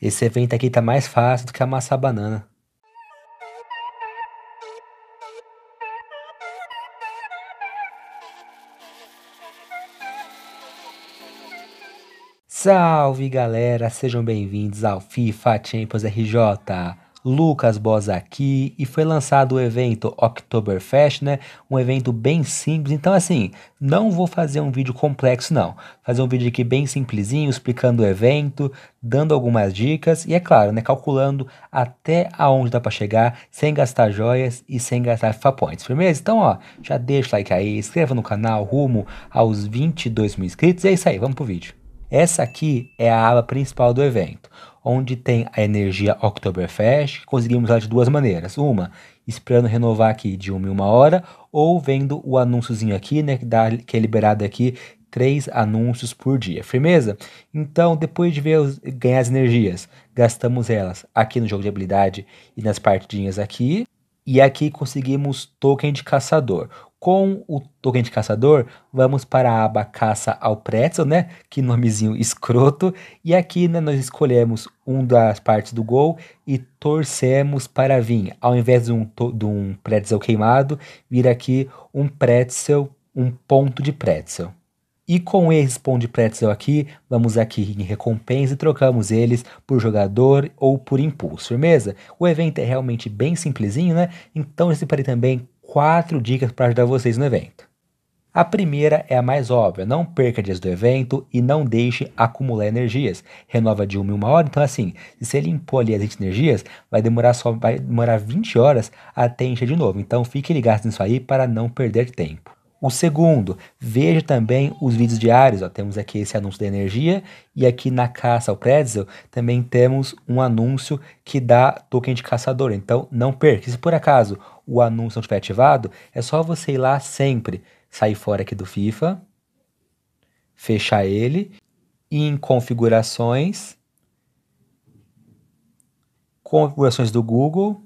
Esse evento aqui tá mais fácil do que amassar a banana. Salve galera, sejam bem-vindos ao FIFA Champions RJ. Lucas Boss aqui e foi lançado o evento Oktoberfest, né? Um evento bem simples. Então assim, não vou fazer um vídeo complexo não. Fazer um vídeo aqui bem simplesinho, explicando o evento, dando algumas dicas e é claro, né, calculando até aonde dá para chegar sem gastar joias e sem gastar fapoints. Firmeza? Então, ó, já deixa o like aí, inscreva no canal rumo aos 22 mil inscritos. E é isso aí, vamos pro vídeo. Essa aqui é a aba principal do evento onde tem a energia Oktoberfest, que conseguimos lá de duas maneiras. Uma, esperando renovar aqui de uma em uma hora, ou vendo o anúnciozinho aqui, né, que, dá, que é liberado aqui, três anúncios por dia. Firmeza? Então, depois de ver os, ganhar as energias, gastamos elas aqui no jogo de habilidade e nas partidinhas aqui. E aqui conseguimos token de caçador com o token de caçador, vamos para a aba caça ao pretzel, né? Que nomezinho escroto. E aqui né, nós escolhemos um das partes do gol e torcemos para vir. Ao invés de um, de um pretzel queimado, vir aqui um pretzel, um ponto de pretzel. E com esse ponto de pretzel aqui, vamos aqui em recompensa e trocamos eles por jogador ou por impulso, firmeza? O evento é realmente bem simplesinho, né? Então eu separei também quatro dicas para ajudar vocês no evento. A primeira é a mais óbvia: não perca dias do evento e não deixe acumular energias. Renova de uma em uma hora, então assim, se você limpou ali as 20 energias, vai demorar só vai demorar 20 horas até encher de novo. Então fique ligado nisso aí para não perder tempo. O segundo, veja também os vídeos diários. Ó, temos aqui esse anúncio da energia e aqui na caça ao pretzel também temos um anúncio que dá token de caçador. Então não perca. Se por acaso o anúncio não estiver ativado, é só você ir lá sempre, sair fora aqui do FIFA, fechar ele, ir em configurações, configurações do Google,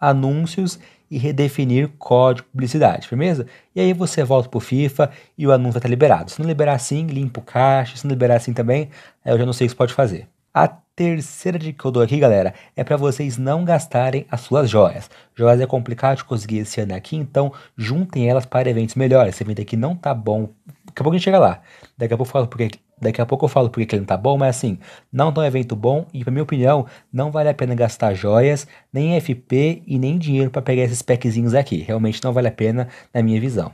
anúncios e redefinir código de publicidade, firmeza? E aí você volta pro FIFA e o anúncio vai tá estar liberado. Se não liberar assim, limpa o caixa. Se não liberar assim também, eu já não sei o que pode fazer. A terceira dica que eu dou aqui, galera, é para vocês não gastarem as suas joias. Joias é complicado de conseguir esse ano aqui, então juntem elas para eventos melhores. Esse evento aqui não tá bom. Daqui a pouco a gente chega lá. Daqui a pouco eu falo porque Daqui a pouco eu falo porque que ele não tá bom, mas assim, não tá um evento bom e, pra minha opinião, não vale a pena gastar joias, nem FP e nem dinheiro para pegar esses packzinhos aqui. Realmente não vale a pena, na minha visão.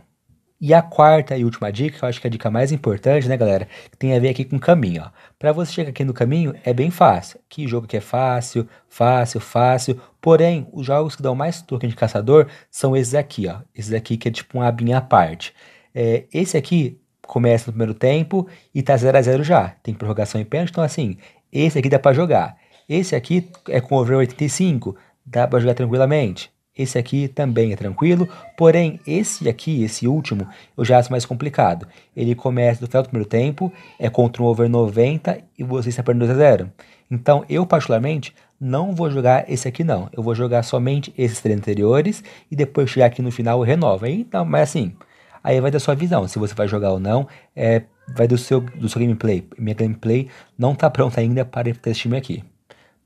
E a quarta e última dica, que eu acho que é a dica mais importante, né, galera? Que tem a ver aqui com caminho, ó. Pra você chegar aqui no caminho, é bem fácil. Que jogo que é fácil, fácil, fácil. Porém, os jogos que dão mais token de caçador são esses aqui, ó. Esses aqui que é tipo um abinho à parte. É, esse aqui começa no primeiro tempo e tá 0 a 0 já. Tem prorrogação e pênalti, então assim, esse aqui dá para jogar. Esse aqui é com over 85, dá para jogar tranquilamente. Esse aqui também é tranquilo, porém esse aqui, esse último, eu já acho mais complicado. Ele começa no final do primeiro tempo, é contra um over 90 e você está perdendo 2 a 0. Então, eu particularmente não vou jogar esse aqui não. Eu vou jogar somente esses três anteriores e depois chegar aqui no final renovo renova. Então, tá, mas assim, aí vai da sua visão, se você vai jogar ou não, é, vai do seu, do seu gameplay. Minha gameplay não tá pronta ainda para esse time aqui.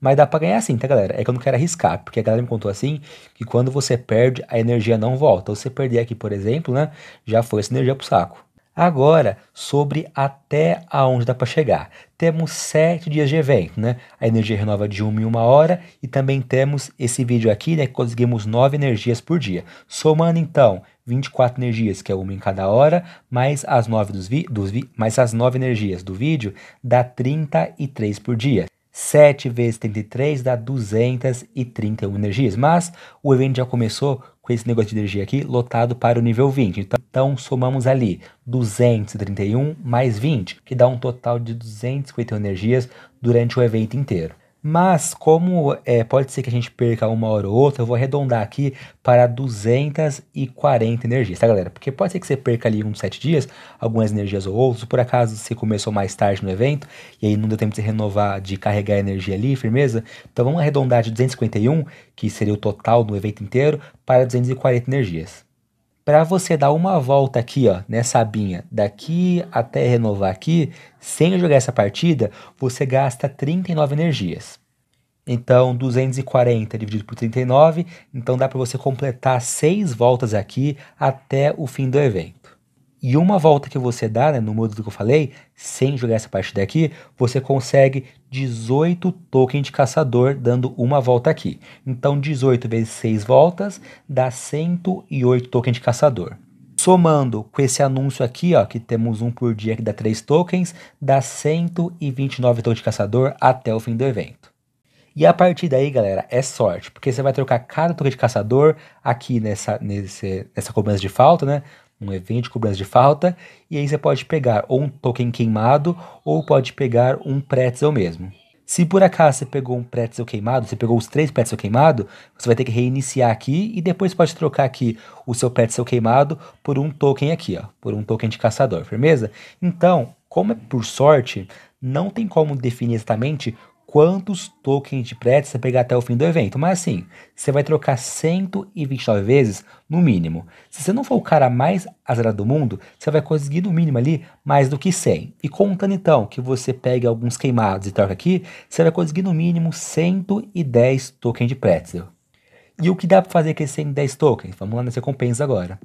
Mas dá pra ganhar assim, tá, galera? É que eu não quero arriscar, porque a galera me contou assim, que quando você perde, a energia não volta. Então, se você perder aqui, por exemplo, né, já foi essa energia pro saco. Agora, sobre até aonde dá para chegar. Temos sete dias de evento, né? A energia renova de uma em uma hora e também temos esse vídeo aqui, né? Que conseguimos nove energias por dia. Somando então 24 energias, que é uma em cada hora, mais as 9, dos vi, dos vi, mais as 9 energias do vídeo, dá 33 por dia. 7 vezes 33 dá 231 energias, mas o evento já começou com esse negócio de energia aqui lotado para o nível 20. Então, então somamos ali 231 mais 20, que dá um total de 251 energias durante o evento inteiro. Mas, como é, pode ser que a gente perca uma hora ou outra, eu vou arredondar aqui para 240 energias, tá, galera? Porque pode ser que você perca ali uns 7 dias, algumas energias ou outras. Por acaso você começou mais tarde no evento e aí não deu tempo de renovar, de carregar a energia ali, firmeza? Então vamos arredondar de 251, que seria o total do evento inteiro, para 240 energias para você dar uma volta aqui, ó, nessa abinha, daqui até renovar aqui, sem jogar essa partida, você gasta 39 energias. Então, 240 dividido por 39, então dá para você completar 6 voltas aqui até o fim do evento. E uma volta que você dá, né, no modo que eu falei, sem jogar essa parte daqui, você consegue 18 tokens de caçador dando uma volta aqui. Então 18 vezes 6 voltas dá 108 tokens de caçador. Somando com esse anúncio aqui, ó, que temos um por dia que dá 3 tokens, dá 129 tokens de caçador até o fim do evento. E a partir daí, galera, é sorte, porque você vai trocar cada token de caçador aqui nessa, nessa cobrança de falta, né? um evento de cobrança de falta, e aí você pode pegar ou um token queimado, ou pode pegar um pretzel mesmo. Se por acaso você pegou um pretzel queimado, você pegou os três pretzel queimado, você vai ter que reiniciar aqui e depois pode trocar aqui o seu pretzel queimado por um token aqui, ó, por um token de caçador, firmeza? Então, como é por sorte, não tem como definir exatamente quantos tokens de prédio você pegar até o fim do evento. Mas assim, você vai trocar 129 vezes no mínimo. Se você não for o cara mais azarado do mundo, você vai conseguir no mínimo ali mais do que 100. E contando então que você pegue alguns queimados e troca aqui, você vai conseguir no mínimo 110 tokens de pretzel. E o que dá para fazer com esses 110 tokens? Vamos lá nas recompensas agora.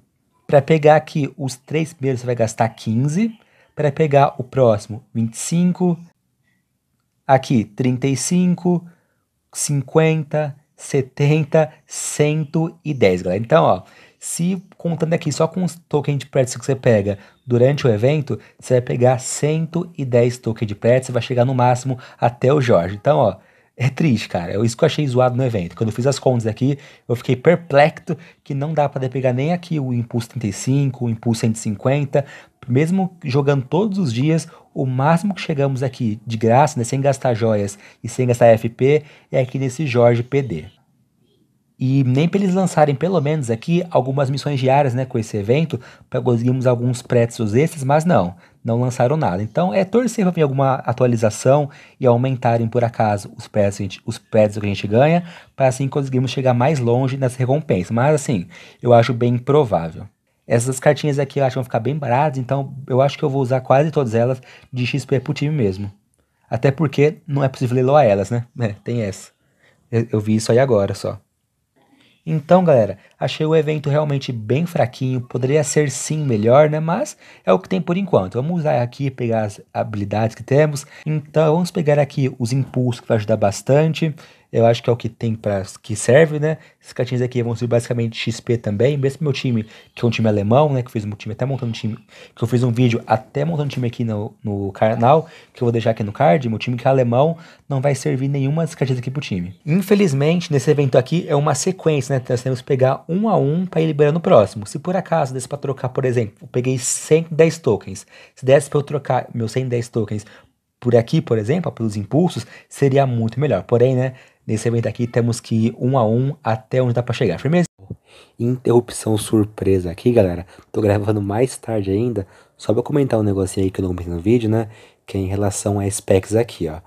Para pegar aqui os três primeiros, você vai gastar 15. Para pegar o próximo, 25. Aqui, 35, 50, 70, 110, galera. Então, ó, se contando aqui só com os tokens de pretzel que você pega durante o evento, você vai pegar 110 tokens de pretzel, vai chegar no máximo até o Jorge. Então, ó, é triste, cara. É isso que eu achei zoado no evento. Quando eu fiz as contas aqui, eu fiquei perplexo que não dá para pegar nem aqui o impulso 35, o impulso 150, mesmo jogando todos os dias, o máximo que chegamos aqui de graça, né, sem gastar joias e sem gastar FP, é aqui nesse Jorge PD. E nem para eles lançarem, pelo menos aqui, algumas missões diárias né, com esse evento, para conseguirmos alguns preços esses, mas não, não lançaram nada. Então é torcer para vir alguma atualização e aumentarem por acaso os preços, que a gente ganha, para assim conseguirmos chegar mais longe nessa recompensa. Mas assim, eu acho bem provável. Essas cartinhas aqui eu acho que vão ficar bem baratas, então eu acho que eu vou usar quase todas elas de XP pro time mesmo. Até porque não é possível leiloar elas, né? É, tem essa. Eu, eu vi isso aí agora só. Então, galera, achei o evento realmente bem fraquinho. Poderia ser sim melhor, né? Mas é o que tem por enquanto. Vamos usar aqui, pegar as habilidades que temos. Então, vamos pegar aqui os impulsos que vai ajudar bastante eu acho que é o que tem para que serve, né? Esses cartinhas aqui vão ser basicamente XP também, mesmo meu time, que é um time alemão, né? Que eu fiz um time até montando um time, que eu fiz um vídeo até montando um time aqui no, no canal, que eu vou deixar aqui no card, meu time que é alemão, não vai servir nenhuma das cartinhas aqui pro time. Infelizmente, nesse evento aqui é uma sequência, né? Nós temos que pegar um a um para ir liberando o próximo. Se por acaso desse para trocar, por exemplo, eu peguei 110 tokens, se desse para eu trocar meus 110 tokens por aqui, por exemplo, pelos impulsos, seria muito melhor. Porém, né? Nesse evento aqui temos que ir um a um até onde dá para chegar, firmeza? Interrupção surpresa aqui, galera. Tô gravando mais tarde ainda, só pra comentar um negocinho aí que eu não comentei no vídeo, né? Que é em relação a specs aqui, ó.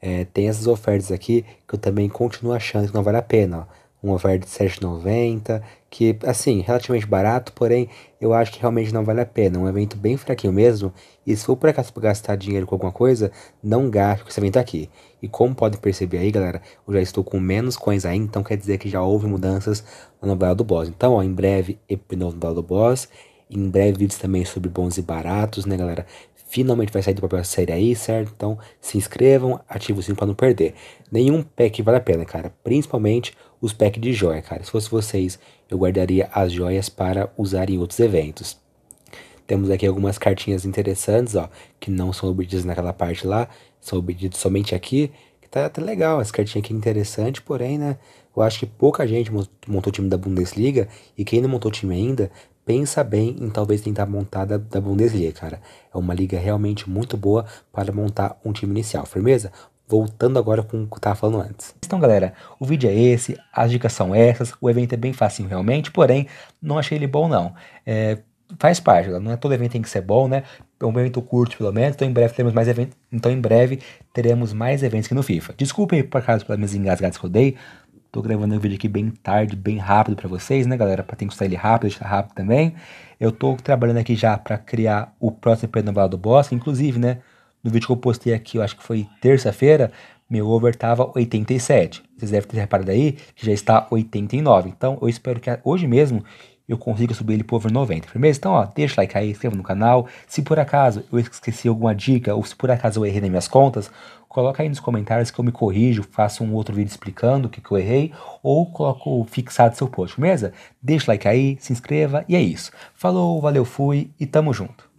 É, tem essas ofertas aqui que eu também continuo achando que não vale a pena, ó um over de 7,90, que assim, relativamente barato, porém eu acho que realmente não vale a pena. Um evento bem fraquinho mesmo, e se for por acaso gastar dinheiro com alguma coisa, não gaste com esse evento é aqui. E como podem perceber aí, galera, eu já estou com menos coins ainda, então quer dizer que já houve mudanças na novela do boss. Então, ó, em breve, episódio novo novela do boss. Em breve vídeos também sobre bons e baratos, né, galera? Finalmente vai sair do papel a série aí, certo? Então se inscrevam, ativem o sininho para não perder. Nenhum pack vale a pena, cara. Principalmente os packs de joia, cara. Se fosse vocês, eu guardaria as joias para usar em outros eventos. Temos aqui algumas cartinhas interessantes, ó, que não são obedidas naquela parte lá, são obedidas somente aqui. Que tá, até legal, essa cartinha aqui é interessante, porém, né? Eu acho que pouca gente montou o time da Bundesliga e quem não montou o time ainda pensa bem em talvez tentar montar da, da Bundesliga, cara. É uma liga realmente muito boa para montar um time inicial. Firmeza? voltando agora com o que eu tava falando antes. Então, galera, o vídeo é esse, as dicas são essas, o evento é bem facinho realmente, porém, não achei ele bom não. É, faz parte, não é todo evento tem que ser bom, né? É um evento curto, pelo menos, então em breve teremos mais eventos, então em breve teremos mais eventos que no FIFA. Desculpem por causa pelas minhas engasgadas que eu dei, Tô gravando o um vídeo aqui bem tarde, bem rápido para vocês, né, galera? Para tem que sair ele rápido, deixar rápido também. Eu tô trabalhando aqui já para criar o próximo EP do do Boss, inclusive, né? No vídeo que eu postei aqui, eu acho que foi terça-feira, meu over tava 87. Vocês devem ter reparado aí que já está 89. Então, eu espero que hoje mesmo eu consigo subir ele por 90. Firmeza? Então, ó, deixa o like aí, inscreva no canal. Se por acaso eu esqueci alguma dica, ou se por acaso eu errei nas minhas contas, coloca aí nos comentários que eu me corrijo, faço um outro vídeo explicando o que, que eu errei, ou coloco fixado seu post, beleza? Deixa o like aí, se inscreva, e é isso. Falou, valeu, fui, e tamo junto.